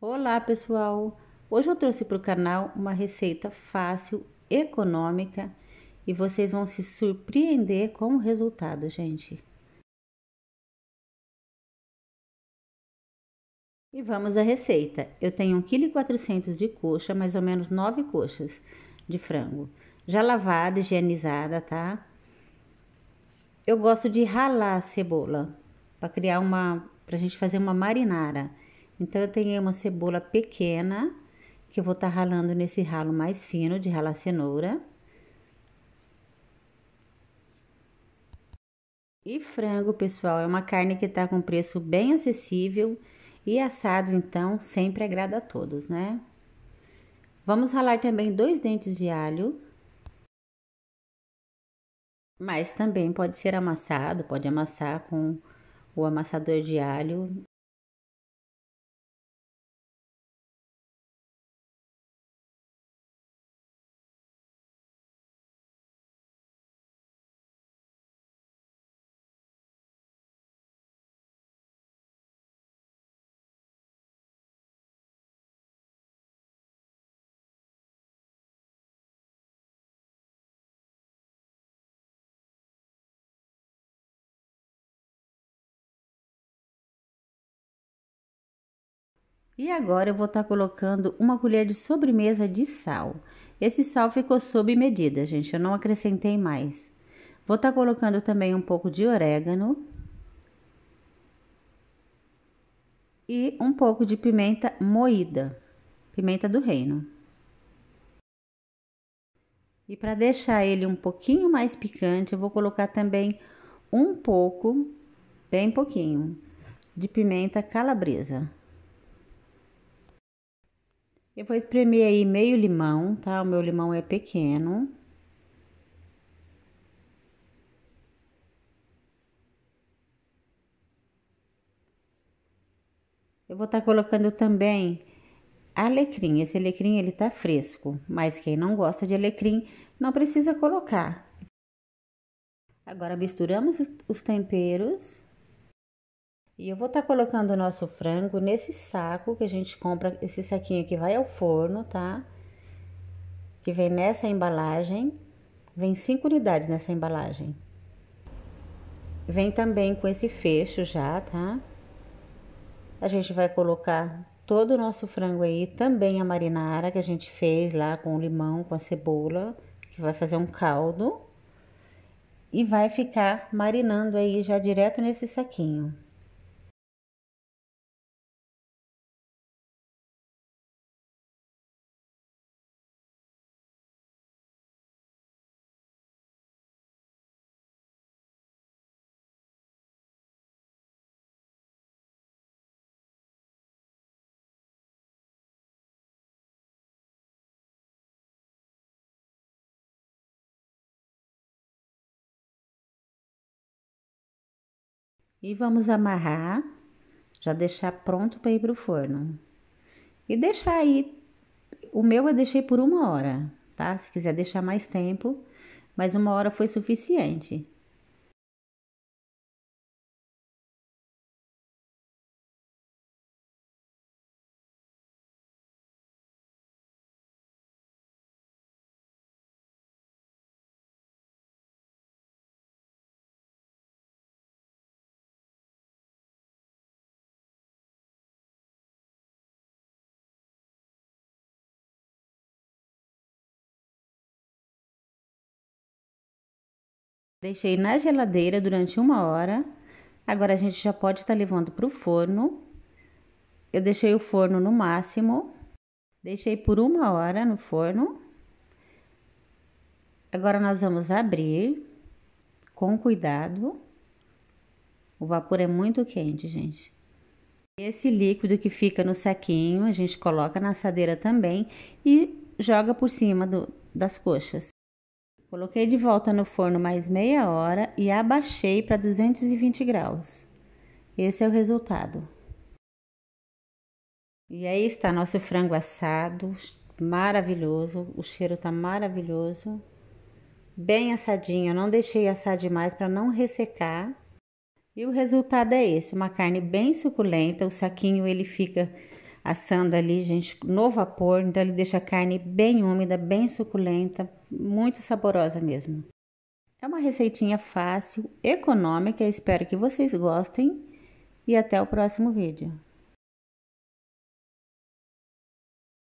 Olá pessoal, hoje eu trouxe para o canal uma receita fácil, econômica e vocês vão se surpreender com o resultado, gente. E vamos à receita. Eu tenho 1,4 kg de coxa, mais ou menos 9 coxas de frango, já lavada, higienizada, tá? Eu gosto de ralar a cebola para criar uma, para a gente fazer uma marinara. Então, eu tenho uma cebola pequena, que eu vou estar tá ralando nesse ralo mais fino de ralar cenoura. E frango, pessoal, é uma carne que está com preço bem acessível e assado, então, sempre agrada a todos, né? Vamos ralar também dois dentes de alho, mas também pode ser amassado, pode amassar com o amassador de alho E agora eu vou estar tá colocando uma colher de sobremesa de sal. Esse sal ficou sob medida, gente, eu não acrescentei mais. Vou estar tá colocando também um pouco de orégano. E um pouco de pimenta moída, pimenta do reino. E para deixar ele um pouquinho mais picante, eu vou colocar também um pouco, bem pouquinho, de pimenta calabresa. Eu vou espremer aí meio limão, tá? O meu limão é pequeno. Eu vou estar tá colocando também alecrim. Esse alecrim ele tá fresco, mas quem não gosta de alecrim não precisa colocar. Agora misturamos os temperos. E eu vou estar tá colocando o nosso frango nesse saco que a gente compra, esse saquinho que vai ao forno, tá? Que vem nessa embalagem. Vem 5 unidades nessa embalagem. Vem também com esse fecho já, tá? A gente vai colocar todo o nosso frango aí, também a marinara que a gente fez lá com o limão, com a cebola, que vai fazer um caldo. E vai ficar marinando aí já direto nesse saquinho. E vamos amarrar, já deixar pronto para ir para o forno. E deixar aí, o meu eu deixei por uma hora, tá? Se quiser deixar mais tempo, mas uma hora foi suficiente. Deixei na geladeira durante uma hora. Agora a gente já pode estar tá levando para o forno. Eu deixei o forno no máximo. Deixei por uma hora no forno. Agora nós vamos abrir com cuidado. O vapor é muito quente, gente. Esse líquido que fica no saquinho, a gente coloca na assadeira também e joga por cima do, das coxas. Coloquei de volta no forno mais meia hora e abaixei para 220 graus. Esse é o resultado. E aí está nosso frango assado, maravilhoso, o cheiro está maravilhoso. Bem assadinho, eu não deixei assar demais para não ressecar. E o resultado é esse, uma carne bem suculenta, o saquinho ele fica assando ali, gente, no vapor, então ele deixa a carne bem úmida, bem suculenta, muito saborosa mesmo. É uma receitinha fácil, econômica, espero que vocês gostem e até o próximo vídeo.